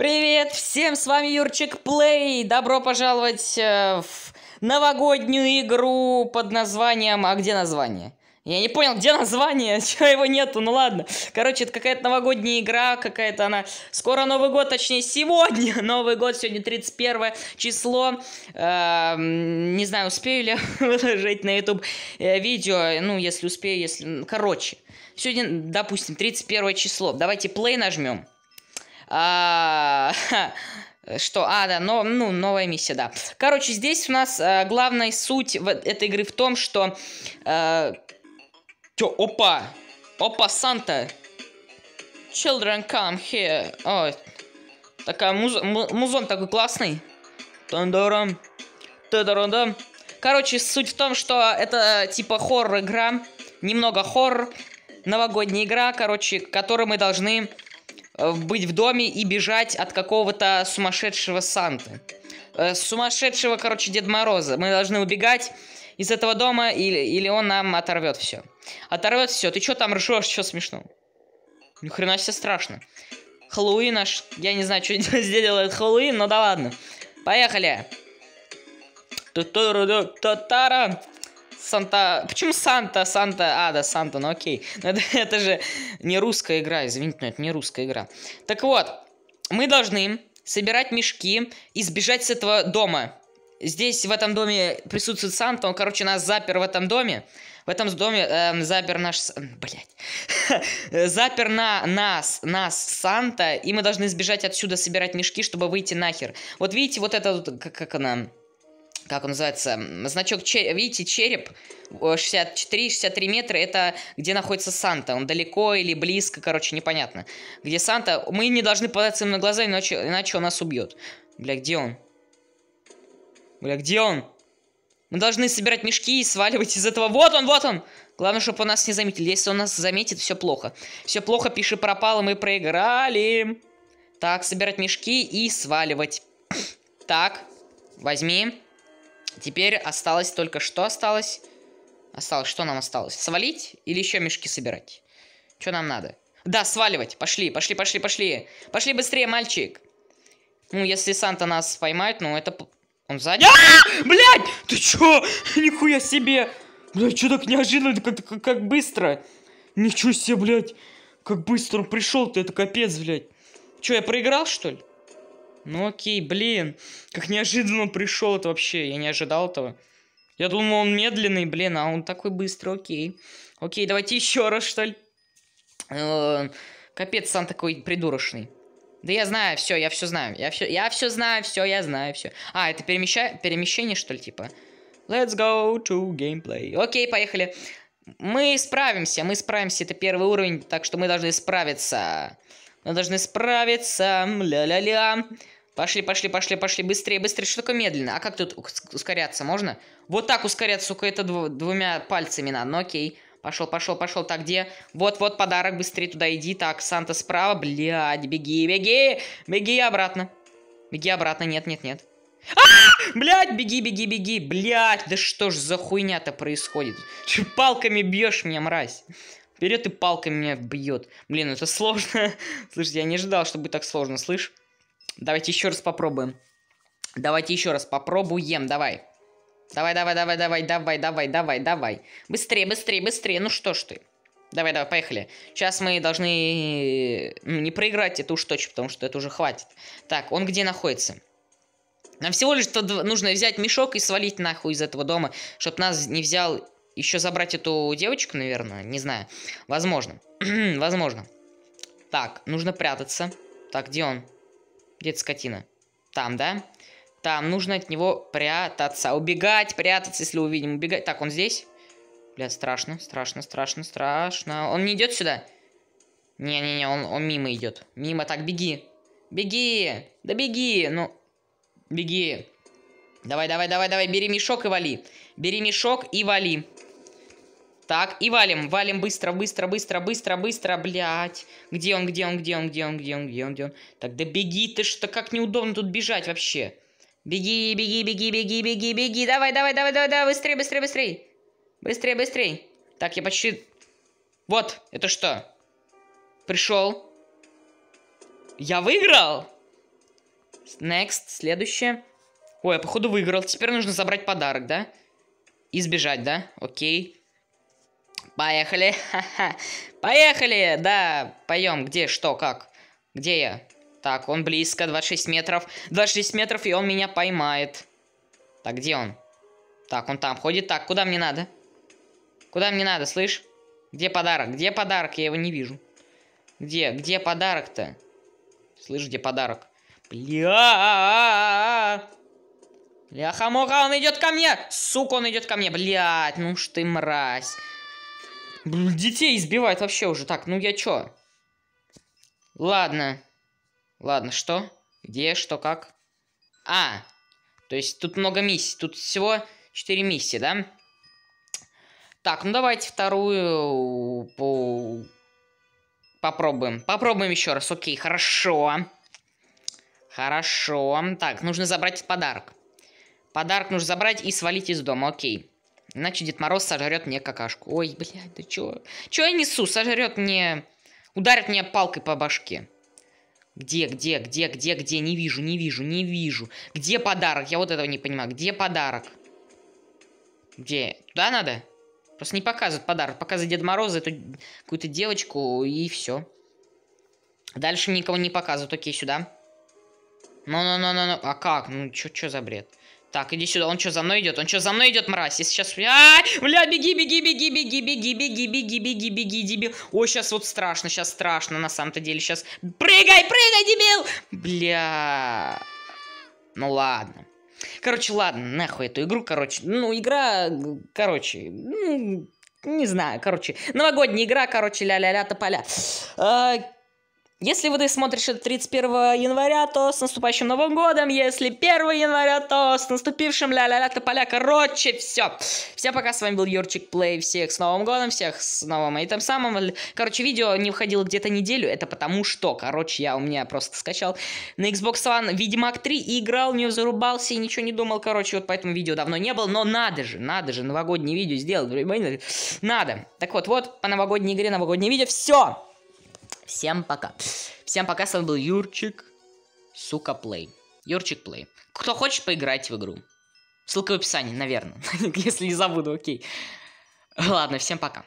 Привет всем, с вами Юрчик Плей. Добро пожаловать э, в новогоднюю игру под названием... А где название? Я не понял, где название? Чего его нету? Ну ладно. Короче, это какая-то новогодняя игра, какая-то она... Скоро Новый год, точнее, сегодня Новый год, сегодня 31 число. Эм, не знаю, успею ли выложить на YouTube э, видео. Ну, если успею, если... Короче, сегодня, допустим, 31 число. Давайте play нажмем. А, что, а, да, но, ну, новая миссия, да. Короче, здесь у нас э, главная суть в, этой игры в том, что... Э, тё, опа! Опа, Санта! Children come here. ой, такая муз музон такой классный. Тандарам. Тадарам. Короче, суть в том, что это типа хоррор игра. Немного хоррор. Новогодняя игра, короче, которую мы должны Э, быть в доме и бежать от какого-то сумасшедшего Санты. Э, сумасшедшего, короче, Дед Мороза. Мы должны убегать из этого дома, или, или он нам оторвет все. Оторвет все. Ты что там ржешь, что смешно? Ни хрена себе страшно. Хэллоуин наш. Я не знаю, что здесь делает Хэллоуин, но да ладно. Поехали. Та-та-ра. Санта... Почему Санта, Санта... А, да, Санта, ну окей. Ну, это, это же не русская игра, извините, но это не русская игра. Так вот, мы должны собирать мешки и сбежать с этого дома. Здесь, в этом доме присутствует Санта, он, короче, нас запер в этом доме. В этом доме эм, запер наш... блять, запер на нас, нас Санта, и мы должны сбежать отсюда, собирать мешки, чтобы выйти нахер. Вот видите, вот это, как, как она как он называется, значок, видите, череп 64-63 э, метра, это где находится Санта. Он далеко или близко, короче, непонятно. Где Санта, мы не должны податься ему на глаза, иначе, иначе он нас убьет. Бля, где он? Бля, где он? Мы должны собирать мешки и сваливать из этого. Вот он, вот он! Главное, чтобы он нас не заметил. Если он нас заметит, все плохо. Все плохо, пиши пропало, мы проиграли. Так, собирать мешки и сваливать. Так, возьми. Теперь осталось только что осталось? Осталось, что нам осталось? Свалить или еще мешки собирать? Что нам надо? Да, сваливать. Пошли, пошли, пошли, пошли. Пошли быстрее, мальчик. Ну, если Санта нас поймает, ну это... Он сзади... А! Блядь! Ты чё? Нихуя себе! Блядь, чё так неожиданно, как, как, как быстро? Ничего себе, блядь. Как быстро он пришел ты это капец, блядь. Чё, я проиграл, что ли? Ну окей, блин. Как неожиданно пришел это вообще. Я не ожидал этого. Я думал, он медленный, блин, а он такой быстрый, окей. Окей, давайте еще раз, что ли. Э, капец, сам такой придурочный. Да я знаю, все, я все знаю. Я все, я все знаю, все, я знаю, все. А, это перемеща... перемещение, что ли, типа? Let's go to gameplay. Окей, поехали. Мы справимся, мы справимся, это первый уровень, так что мы должны справиться. Мы должны справиться. Ля-ля-ля. Пошли, пошли, пошли, пошли. Быстрее, быстрее. Что такое медленно? А как тут ускоряться можно? Вот так ускоряться, сука, это двумя пальцами надо. Ну окей. Пошел, пошел, пошел. Так, где? Вот, вот, подарок. Быстрее туда иди. Так, Санта справа. Блядь, беги, беги. Беги обратно. Беги обратно. Нет, нет, нет. А! -а, -а! Блядь, беги, беги, беги. Блядь, да что ж за хуйня-то происходит? Че палками бьешь меня, мразь? Вперед и палка меня бьет. Блин, это сложно. Слушайте, я не ожидал, что будет так сложно, слышь? Давайте еще раз попробуем. Давайте еще раз попробуем, давай. Давай, давай, давай, давай, давай, давай, давай, давай. Быстрее, быстрее, быстрее. Ну что ж ты. Давай, давай, поехали. Сейчас мы должны ну, не проиграть это уж точно, потому что это уже хватит. Так, он где находится? Нам всего лишь нужно взять мешок и свалить нахуй из этого дома, чтобы нас не взял еще забрать эту девочку, наверное, не знаю. Возможно. Возможно. Так, нужно прятаться. Так, где он? Где скотина? Там, да? Там, нужно от него прятаться. Убегать, прятаться, если увидим. Убегать. Так, он здесь? Бля, страшно, страшно, страшно, страшно. Он не идет сюда? Не-не-не, он, он мимо идет. Мимо, так, беги. Беги! Да беги! Ну, беги. Давай, давай, давай, давай, бери мешок и вали. Бери мешок и вали. Так, и валим, валим быстро, быстро, быстро, быстро, быстро, блядь. Где он, где он, где он, где он, где он, где он, где он? Так, да беги ты, что как неудобно тут бежать вообще. Беги, беги, беги, беги, беги, беги. Давай, давай, давай, давай, давай, быстрее, быстрее, быстрее. Быстрее, быстрее. Так, я почти... Вот, это что? Пришел. Я выиграл! Next, следующее. Ой, я а походу выиграл. Теперь нужно забрать подарок, да? И сбежать, да? Окей. Поехали. Поехали. Да, поем. Где, что, как? Где я? Так, он близко, 26 метров. 26 метров, и он меня поймает. Так, где он? Так, он там ходит. Так, куда мне надо? Куда мне надо, слышь? Где подарок? Где подарок? Я его не вижу. Где? Где подарок-то? Слышь, где подарок? Бля! Бляха-муха, он идет ко мне! Сука, он идет ко мне! блядь, ну ж ты мразь. Блин, детей избивает вообще уже. Так, ну я чё? Ладно. Ладно, что? Где, что, как? А, то есть тут много миссий. Тут всего 4 миссии, да? Так, ну давайте вторую по... попробуем. Попробуем еще раз. Окей, хорошо. Хорошо. Так, нужно забрать подарок. Подарок нужно забрать и свалить из дома, окей. Иначе Дед Мороз сожрет мне какашку. Ой, блядь, да чё? Чё я несу? Сожрет мне... Ударит мне палкой по башке. Где, где, где, где, где? Не вижу, не вижу, не вижу. Где подарок? Я вот этого не понимаю. Где подарок? Где? Туда надо? Просто не показывают подарок. Показывают Дед Мороза, эту какую-то девочку и все. Дальше никого не показывают. Окей, сюда. Ну-ну-ну-ну-ну. А как? Ну, чё, чё за бред? Так, иди сюда. Он что, за мной идет? Он что, за мной идет, мразь? Я сейчас... А, -а, -а! бля, беги, беги, беги, беги, беги, беги, беги, беги, беги, дебил. Ой, сейчас вот страшно, сейчас страшно, на самом-то деле. Сейчас... Прыгай, прыгай, дебил! Бля... Ну ладно. Короче, ладно, нахуй эту игру, короче. Ну, игра, короче, ну, не знаю, короче. Новогодняя игра, короче, ля-ля-ля, тополя. А, если вы смотришь это 31 января, то с наступающим Новым годом. Если 1 января, то с наступившим ля-ля-ля тополя. Короче, все. Всем пока, с вами был Юрчик Плей. Всех с Новым годом, всех с новым. И там самым... Короче, видео не выходило где-то неделю. Это потому что, короче, я у меня просто скачал на Xbox One Ведьмак 3 и играл, не зарубался и ничего не думал. Короче, вот поэтому видео давно не было. Но надо же, надо же новогоднее видео сделать. Надо. Так вот, вот по новогодней игре новогоднее видео. Все. Всем пока. Всем пока, с вами был Юрчик. Сука, плей. Юрчик плей. Кто хочет поиграть в игру. Ссылка в описании, наверное. Если не забуду, окей. Ладно, всем пока.